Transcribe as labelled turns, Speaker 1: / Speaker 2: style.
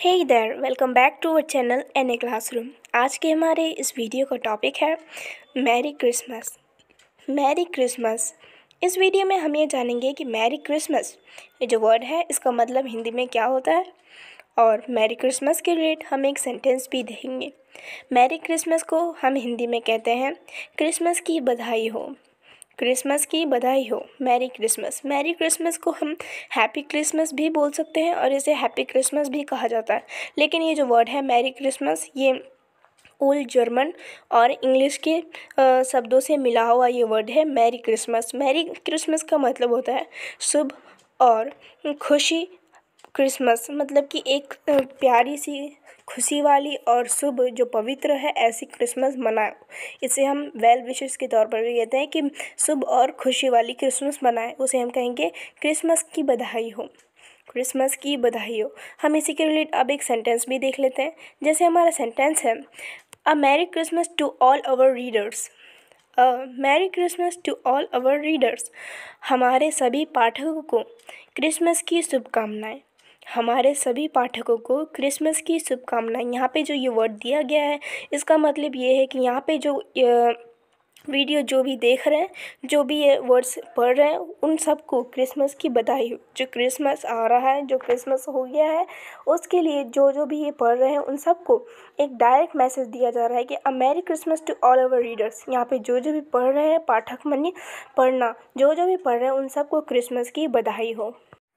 Speaker 1: हे इधर welcome back to our channel N A classroom आज के हमारे इस वीडियो का टॉपिक है मैरी क्रिसमस मैरी क्रिसमस इस वीडियो में हम ये जानेंगे कि मैरी क्रिसमस ये जो वर्ड है इसका मतलब हिंदी में क्या होता है और मैरी क्रिसमस के रिलेट हम एक सेंटेंस भी देंगे मैरी क्रिसमस को हम हिंदी में कहते हैं क्रिसमस की बधाई हो क्रिसमस की बधाई हो मैरी क्रिसमस मैरी क्रिसमस को हम हैप्पी क्रिसमस भी बोल सकते हैं और इसे हैप्पी क्रिसमस भी कहा जाता है लेकिन ये जो वर्ड है मैरी क्रिसमस ये ओल्ड जर्मन और इंग्लिश के शब्दों से मिला हुआ ये वर्ड है मैरी क्रिसमस मैरी क्रिसमस का मतलब होता है शुभ और खुशी क्रिसमस मतलब कि एक प्यारी सी खुशी वाली और शुभ जो पवित्र है ऐसी क्रिसमस मनाएं इसे हम वेल विशेष के तौर पर भी कहते हैं कि शुभ और खुशी वाली क्रिसमस मनाएं उसे हम कहेंगे क्रिसमस की बधाई हो क्रिसमस की बधाई हो हम इसी के रिलेट अब एक सेंटेंस भी देख लेते हैं जैसे हमारा सेंटेंस है a merry Christmas to all our readers a merry Christmas to all our readers हमारे सभी पाठकों को क्रिसमस की शुभकामनाएं हमारे सभी पाठकों को क्रिसमस की शुभकामनाएं यहाँ पे जो ये वर्ड दिया गया है इसका मतलब ये है कि यहाँ पे जो वीडियो जो भी देख रहे हैं जो भी ये वर्ड्स पढ़ रहे हैं उन सबको क्रिसमस की बधाई हो जो क्रिसमस आ रहा है जो क्रिसमस हो गया है उसके लिए जो जो भी ये पढ़ रहे हैं उन सबको एक डायरेक्ट मैसेज दिया जा रहा है कि a merry Christmas to all over readers यहाँ पे जो जो भी पढ़ रहे हैं पाठक मनी पढ़ना जो जो भी पढ़ रहे हैं उन सबको क्रिसमस की बधाई हो